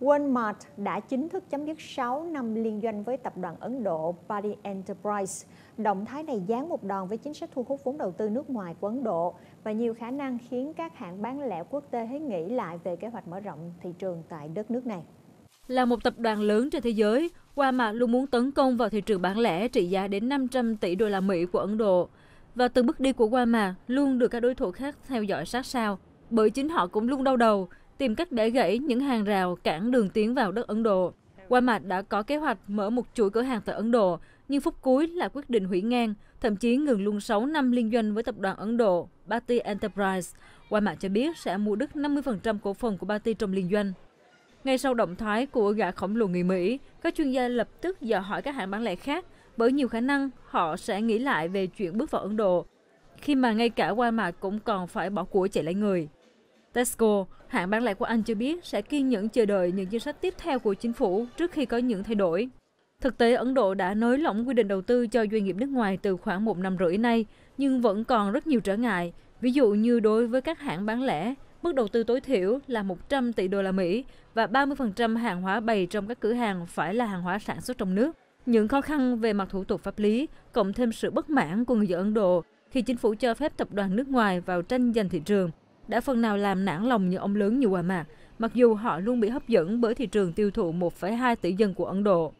Walmart đã chính thức chấm dứt 6 năm liên doanh với tập đoàn Ấn Độ Pari Enterprise. Động thái này giáng một đòn với chính sách thu hút vốn đầu tư nước ngoài của Ấn Độ và nhiều khả năng khiến các hãng bán lẻ quốc tế nghĩ lại về kế hoạch mở rộng thị trường tại đất nước này. Là một tập đoàn lớn trên thế giới, Walmart luôn muốn tấn công vào thị trường bán lẻ trị giá đến 500 tỷ đô la Mỹ của Ấn Độ. Và từng bước đi của Walmart luôn được các đối thủ khác theo dõi sát sao, bởi chính họ cũng luôn đau đầu tìm cách để gãy những hàng rào cản đường tiến vào đất Ấn Độ. Walmart đã có kế hoạch mở một chuỗi cửa hàng tại Ấn Độ, nhưng phút cuối là quyết định hủy ngang, thậm chí ngừng luôn 6 năm liên doanh với tập đoàn Ấn Độ Bharti Enterprise. Walmart cho biết sẽ mua đứt 50% cổ phần của Bharti trong liên doanh. Ngay sau động thái của gã khổng lồ người Mỹ, các chuyên gia lập tức dò hỏi các hãng bán lẻ khác bởi nhiều khả năng họ sẽ nghĩ lại về chuyện bước vào Ấn Độ, khi mà ngay cả Walmart cũng còn phải bỏ của chạy lấy người. Tesco, hãng bán lẻ của Anh cho biết sẽ kiên nhẫn chờ đợi những chính sách tiếp theo của chính phủ trước khi có những thay đổi. Thực tế, Ấn Độ đã nới lỏng quy định đầu tư cho doanh nghiệp nước ngoài từ khoảng một năm rưỡi nay, nhưng vẫn còn rất nhiều trở ngại, ví dụ như đối với các hãng bán lẻ, mức đầu tư tối thiểu là 100 tỷ đô la Mỹ và 30% hàng hóa bày trong các cửa hàng phải là hàng hóa sản xuất trong nước. Những khó khăn về mặt thủ tục pháp lý, cộng thêm sự bất mãn của người dân Ấn Độ khi chính phủ cho phép tập đoàn nước ngoài vào tranh giành thị trường, đã phần nào làm nản lòng những ông lớn như Walmart, mặc dù họ luôn bị hấp dẫn bởi thị trường tiêu thụ 1,2 tỷ dân của Ấn Độ.